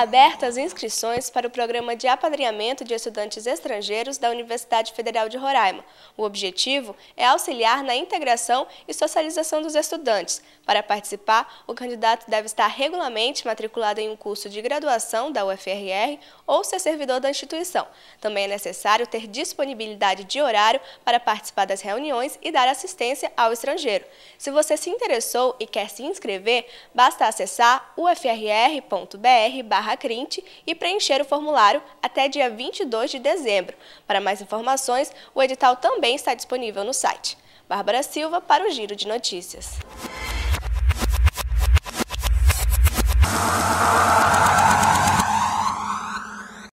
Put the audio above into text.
abertas inscrições para o Programa de Apadrinhamento de Estudantes Estrangeiros da Universidade Federal de Roraima. O objetivo é auxiliar na integração e socialização dos estudantes. Para participar, o candidato deve estar regularmente matriculado em um curso de graduação da UFRR ou ser servidor da instituição. Também é necessário ter disponibilidade de horário para participar das reuniões e dar assistência ao estrangeiro. Se você se interessou e quer se inscrever, basta acessar ufrr.br barra crinte e preencher o formulário até dia 22 de dezembro. Para mais informações, o edital também está disponível no site. Bárbara Silva para o Giro de Notícias.